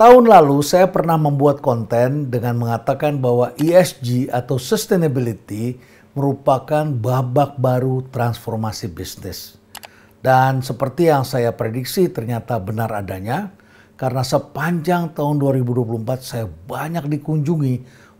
Tahun lalu saya pernah membuat konten dengan mengatakan bahwa ESG atau sustainability merupakan babak baru transformasi bisnis. Dan seperti yang saya prediksi ternyata benar adanya karena sepanjang tahun 2024 saya banyak dikunjungi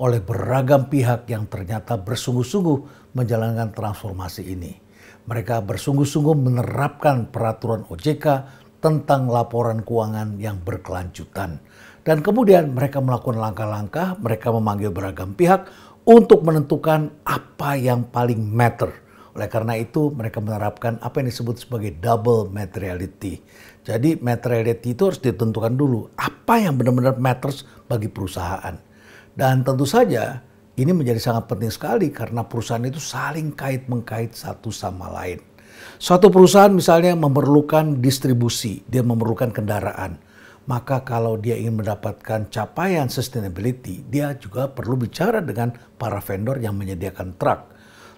oleh beragam pihak yang ternyata bersungguh-sungguh menjalankan transformasi ini. Mereka bersungguh-sungguh menerapkan peraturan OJK tentang laporan keuangan yang berkelanjutan. Dan kemudian mereka melakukan langkah-langkah, mereka memanggil beragam pihak untuk menentukan apa yang paling matter. Oleh karena itu mereka menerapkan apa yang disebut sebagai double materiality. Jadi materiality itu harus ditentukan dulu apa yang benar-benar matters bagi perusahaan. Dan tentu saja ini menjadi sangat penting sekali karena perusahaan itu saling kait-mengkait satu sama lain. Suatu perusahaan misalnya memerlukan distribusi, dia memerlukan kendaraan. Maka kalau dia ingin mendapatkan capaian sustainability, dia juga perlu bicara dengan para vendor yang menyediakan truk.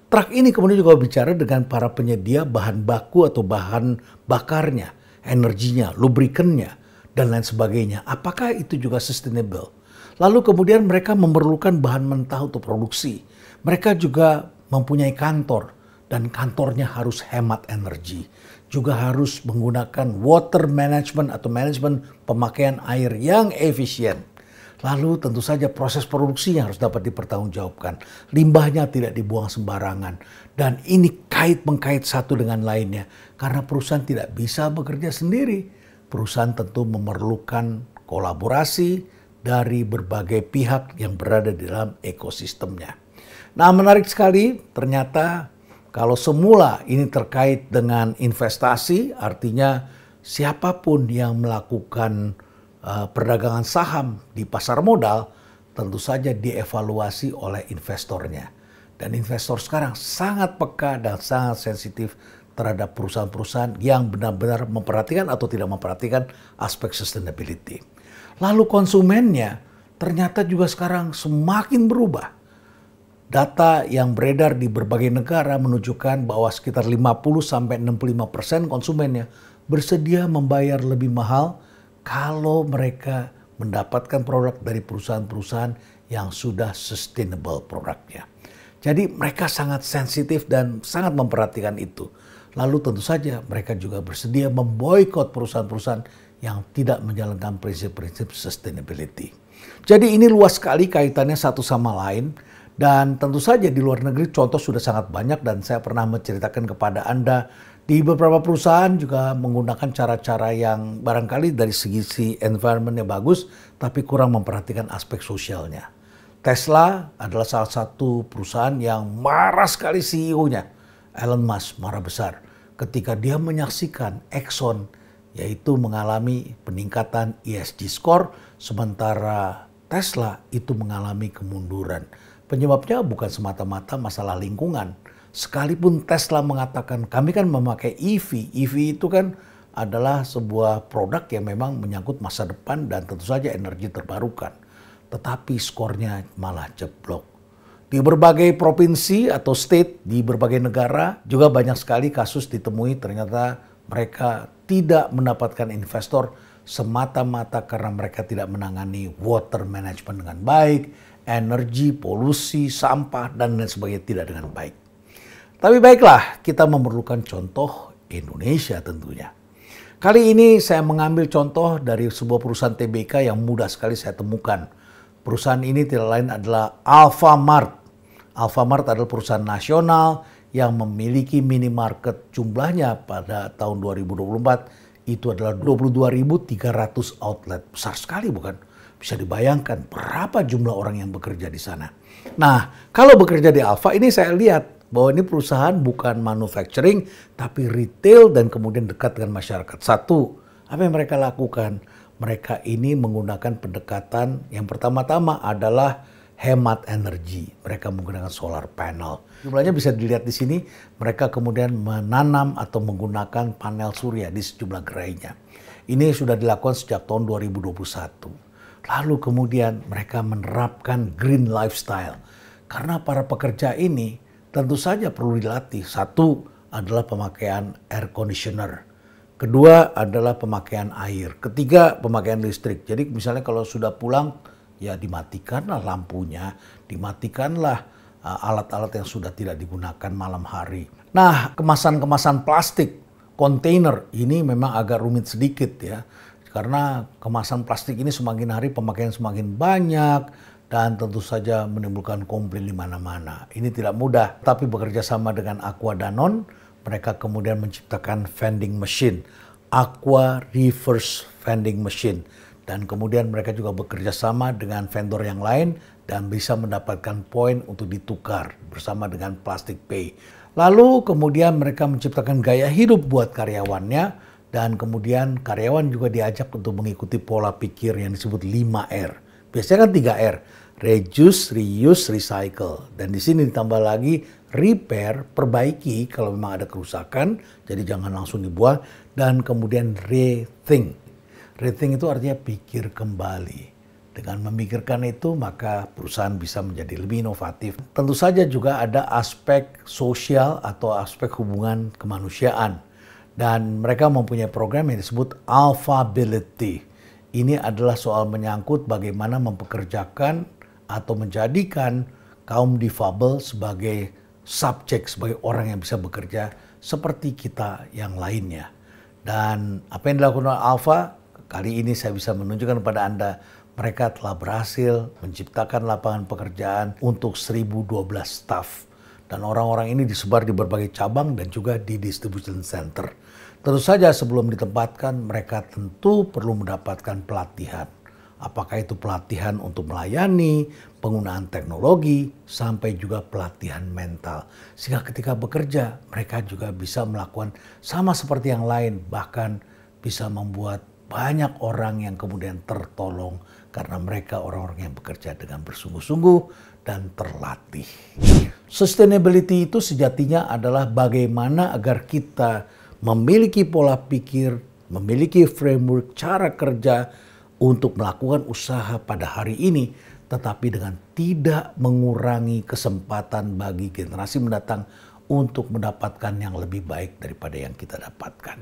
Truk ini kemudian juga bicara dengan para penyedia bahan baku atau bahan bakarnya, energinya, lubrikannya, dan lain sebagainya. Apakah itu juga sustainable? Lalu kemudian mereka memerlukan bahan mentah untuk produksi. Mereka juga mempunyai kantor, dan kantornya harus hemat energi. Juga harus menggunakan water management atau manajemen pemakaian air yang efisien. Lalu tentu saja proses produksi yang harus dapat dipertanggungjawabkan. Limbahnya tidak dibuang sembarangan. Dan ini kait mengkait satu dengan lainnya. Karena perusahaan tidak bisa bekerja sendiri. Perusahaan tentu memerlukan kolaborasi dari berbagai pihak yang berada di dalam ekosistemnya. Nah menarik sekali ternyata kalau semula ini terkait dengan investasi, artinya siapapun yang melakukan uh, perdagangan saham di pasar modal tentu saja dievaluasi oleh investornya. Dan investor sekarang sangat peka dan sangat sensitif terhadap perusahaan-perusahaan yang benar-benar memperhatikan atau tidak memperhatikan aspek sustainability. Lalu konsumennya ternyata juga sekarang semakin berubah. Data yang beredar di berbagai negara menunjukkan bahwa sekitar 50-65 konsumennya bersedia membayar lebih mahal kalau mereka mendapatkan produk dari perusahaan-perusahaan yang sudah sustainable produknya. Jadi mereka sangat sensitif dan sangat memperhatikan itu. Lalu tentu saja mereka juga bersedia memboikot perusahaan-perusahaan yang tidak menjalankan prinsip-prinsip sustainability. Jadi ini luas sekali kaitannya satu sama lain dan tentu saja di luar negeri contoh sudah sangat banyak dan saya pernah menceritakan kepada Anda di beberapa perusahaan juga menggunakan cara-cara yang barangkali dari segi si environmentnya bagus tapi kurang memperhatikan aspek sosialnya. Tesla adalah salah satu perusahaan yang marah sekali CEO-nya. Elon Musk marah besar ketika dia menyaksikan Exxon yaitu mengalami peningkatan ESG score sementara Tesla itu mengalami kemunduran. Penyebabnya bukan semata-mata masalah lingkungan. Sekalipun Tesla mengatakan kami kan memakai EV, EV itu kan adalah sebuah produk yang memang menyangkut masa depan dan tentu saja energi terbarukan. Tetapi skornya malah jeblok. Di berbagai provinsi atau state di berbagai negara juga banyak sekali kasus ditemui ternyata mereka tidak mendapatkan investor semata-mata karena mereka tidak menangani water management dengan baik, energi, polusi, sampah, dan lain sebagainya tidak dengan baik. Tapi baiklah, kita memerlukan contoh Indonesia tentunya. Kali ini saya mengambil contoh dari sebuah perusahaan TBK yang mudah sekali saya temukan. Perusahaan ini tidak lain adalah Alfamart. Alfamart adalah perusahaan nasional yang memiliki minimarket jumlahnya pada tahun 2024 itu adalah 22.300 outlet. Besar sekali bukan? Bisa dibayangkan berapa jumlah orang yang bekerja di sana. Nah, kalau bekerja di Alfa ini saya lihat bahwa ini perusahaan bukan manufacturing tapi retail dan kemudian dekat dengan masyarakat. Satu, apa yang mereka lakukan? Mereka ini menggunakan pendekatan yang pertama-tama adalah hemat energi. Mereka menggunakan solar panel. Jumlahnya bisa dilihat di sini, mereka kemudian menanam atau menggunakan panel surya di sejumlah gerainya. Ini sudah dilakukan sejak tahun 2021. Lalu kemudian mereka menerapkan green lifestyle. Karena para pekerja ini tentu saja perlu dilatih. Satu adalah pemakaian air conditioner. Kedua adalah pemakaian air. Ketiga pemakaian listrik. Jadi misalnya kalau sudah pulang ya dimatikanlah lampunya, dimatikanlah uh, alat-alat yang sudah tidak digunakan malam hari. Nah, kemasan-kemasan plastik, kontainer ini memang agak rumit sedikit ya. Karena kemasan plastik ini semakin hari pemakaian semakin banyak dan tentu saja menimbulkan komplain di mana-mana. Ini tidak mudah, tapi bekerja sama dengan Aqua Danon, mereka kemudian menciptakan vending machine, Aqua Reverse Vending Machine. Dan kemudian mereka juga bekerja sama dengan vendor yang lain dan bisa mendapatkan poin untuk ditukar bersama dengan plastik pay. Lalu kemudian mereka menciptakan gaya hidup buat karyawannya dan kemudian karyawan juga diajak untuk mengikuti pola pikir yang disebut 5R. Biasanya kan 3R, reduce, reuse, recycle. Dan di sini ditambah lagi repair, perbaiki kalau memang ada kerusakan, jadi jangan langsung dibuat dan kemudian rethink. Rethink itu artinya pikir kembali. Dengan memikirkan itu, maka perusahaan bisa menjadi lebih inovatif. Tentu saja juga ada aspek sosial atau aspek hubungan kemanusiaan dan mereka mempunyai program yang disebut Alphability. Ini adalah soal menyangkut bagaimana mempekerjakan atau menjadikan kaum difabel sebagai subjek, sebagai orang yang bisa bekerja seperti kita yang lainnya. Dan apa yang dilakukan oleh Alpha, kali ini saya bisa menunjukkan kepada Anda mereka telah berhasil menciptakan lapangan pekerjaan untuk 1012 staff dan orang-orang ini disebar di berbagai cabang dan juga di distribution center. Tentu saja sebelum ditempatkan mereka tentu perlu mendapatkan pelatihan. Apakah itu pelatihan untuk melayani, penggunaan teknologi, sampai juga pelatihan mental. Sehingga ketika bekerja mereka juga bisa melakukan sama seperti yang lain bahkan bisa membuat banyak orang yang kemudian tertolong karena mereka orang-orang yang bekerja dengan bersungguh-sungguh dan terlatih. Sustainability itu sejatinya adalah bagaimana agar kita memiliki pola pikir, memiliki framework cara kerja untuk melakukan usaha pada hari ini tetapi dengan tidak mengurangi kesempatan bagi generasi mendatang untuk mendapatkan yang lebih baik daripada yang kita dapatkan.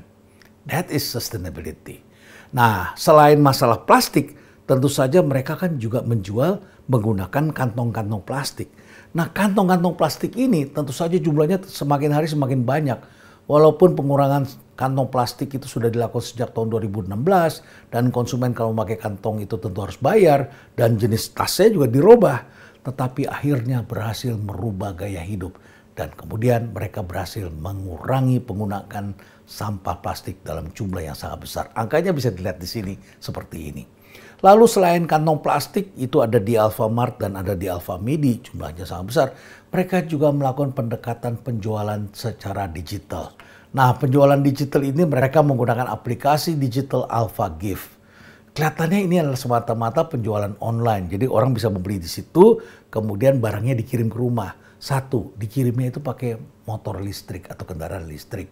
That is sustainability. Nah, selain masalah plastik, tentu saja mereka kan juga menjual menggunakan kantong-kantong plastik. Nah, kantong-kantong plastik ini tentu saja jumlahnya semakin hari semakin banyak. Walaupun pengurangan kantong plastik itu sudah dilakukan sejak tahun 2016 dan konsumen kalau memakai kantong itu tentu harus bayar dan jenis tasnya juga dirubah, tetapi akhirnya berhasil merubah gaya hidup dan kemudian mereka berhasil mengurangi penggunaan sampah plastik dalam jumlah yang sangat besar. Angkanya bisa dilihat di sini seperti ini. Lalu selain kantong plastik itu ada di Alfamart dan ada di Alfamidi jumlahnya sangat besar. Mereka juga melakukan pendekatan penjualan secara digital. Nah penjualan digital ini mereka menggunakan aplikasi digital Alpha Gift kelihatannya ini adalah semata-mata penjualan online. Jadi orang bisa membeli di situ, kemudian barangnya dikirim ke rumah. Satu, dikirimnya itu pakai motor listrik atau kendaraan listrik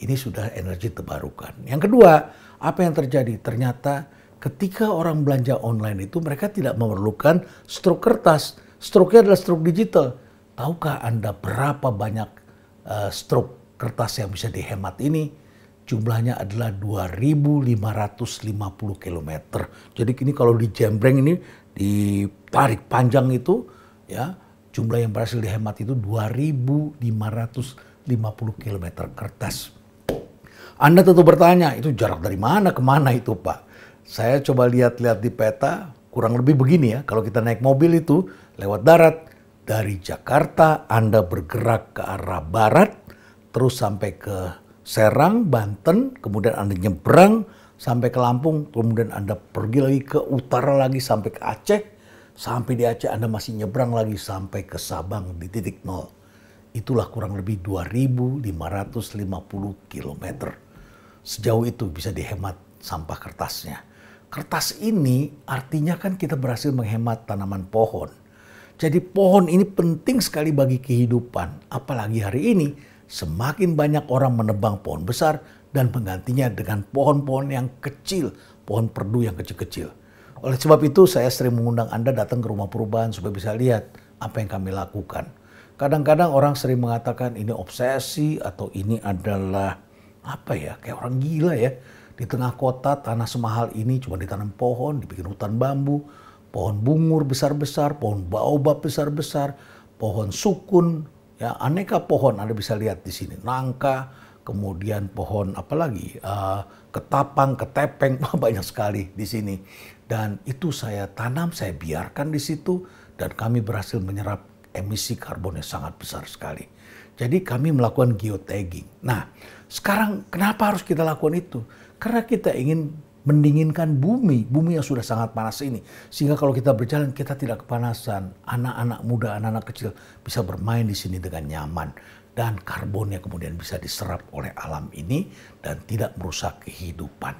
ini sudah energi terbarukan. Yang kedua, apa yang terjadi? Ternyata ketika orang belanja online itu mereka tidak memerlukan struk kertas. Struknya adalah struk digital. Tahukah Anda berapa banyak uh, struk kertas yang bisa dihemat ini? Jumlahnya adalah 2.550 km. Jadi ini kalau dijembreng ini ditarik panjang itu ya jumlah yang berhasil dihemat itu 2.550 km kertas. Anda tentu bertanya, itu jarak dari mana ke mana itu Pak? Saya coba lihat-lihat di peta, kurang lebih begini ya, kalau kita naik mobil itu lewat darat, dari Jakarta Anda bergerak ke arah barat, terus sampai ke Serang, Banten, kemudian Anda nyebrang sampai ke Lampung, kemudian Anda pergi lagi ke utara lagi sampai ke Aceh, sampai di Aceh Anda masih nyebrang lagi sampai ke Sabang di titik nol. Itulah kurang lebih 2.550 km sejauh itu bisa dihemat sampah kertasnya. Kertas ini artinya kan kita berhasil menghemat tanaman pohon. Jadi pohon ini penting sekali bagi kehidupan. Apalagi hari ini semakin banyak orang menebang pohon besar dan menggantinya dengan pohon-pohon yang kecil, pohon perdu yang kecil-kecil. Oleh sebab itu saya sering mengundang Anda datang ke rumah perubahan supaya bisa lihat apa yang kami lakukan. Kadang-kadang orang sering mengatakan ini obsesi atau ini adalah apa ya kayak orang gila ya di tengah kota tanah semahal ini cuma ditanam pohon dibikin hutan bambu pohon bungur besar-besar pohon baobab besar-besar pohon sukun ya aneka pohon anda bisa lihat di sini nangka kemudian pohon apalagi uh, eh, ketapang ketepeng banyak sekali di sini dan itu saya tanam saya biarkan di situ dan kami berhasil menyerap emisi karbon yang sangat besar sekali jadi kami melakukan geotagging. Nah, sekarang kenapa harus kita lakukan itu? Karena kita ingin mendinginkan bumi, bumi yang sudah sangat panas ini. Sehingga kalau kita berjalan kita tidak kepanasan. Anak-anak muda, anak-anak kecil bisa bermain di sini dengan nyaman dan karbonnya kemudian bisa diserap oleh alam ini dan tidak merusak kehidupan.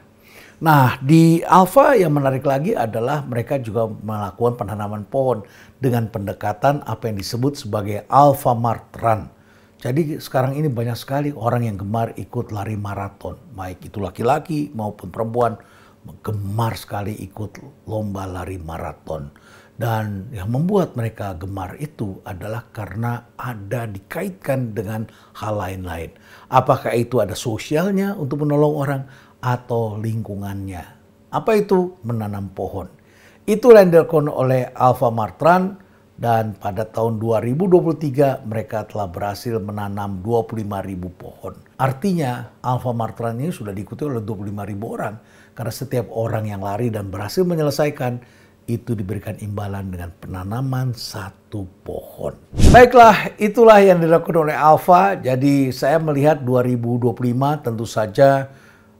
Nah, di Alfa yang menarik lagi adalah mereka juga melakukan penanaman pohon dengan pendekatan apa yang disebut sebagai Alpha Martran. Jadi sekarang ini banyak sekali orang yang gemar ikut lari maraton, baik itu laki-laki maupun perempuan gemar sekali ikut lomba lari maraton. Dan yang membuat mereka gemar itu adalah karena ada dikaitkan dengan hal lain-lain. Apakah itu ada sosialnya untuk menolong orang atau lingkungannya. Apa itu menanam pohon? Itu yang dilakukan oleh Alpha Martran dan pada tahun 2023 mereka telah berhasil menanam 25.000 pohon. Artinya Alfamart Run ini sudah diikuti oleh 25.000 orang karena setiap orang yang lari dan berhasil menyelesaikan itu diberikan imbalan dengan penanaman satu pohon. Baiklah, itulah yang dilakukan oleh Alfa. Jadi saya melihat 2025 tentu saja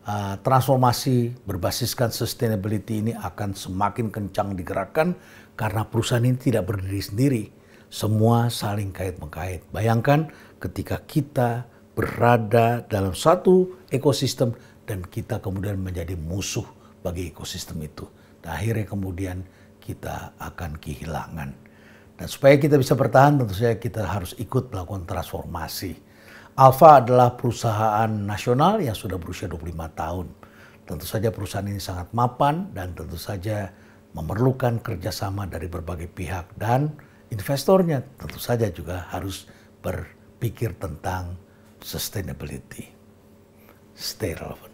uh, transformasi berbasiskan sustainability ini akan semakin kencang digerakkan karena perusahaan ini tidak berdiri sendiri. Semua saling kait-mengkait. Bayangkan ketika kita berada dalam satu ekosistem dan kita kemudian menjadi musuh bagi ekosistem itu. Dan akhirnya kemudian kita akan kehilangan. Dan supaya kita bisa bertahan tentu saja kita harus ikut melakukan transformasi. Alfa adalah perusahaan nasional yang sudah berusia 25 tahun. Tentu saja perusahaan ini sangat mapan dan tentu saja memerlukan kerjasama dari berbagai pihak dan investornya tentu saja juga harus berpikir tentang sustainability. Stay relevant.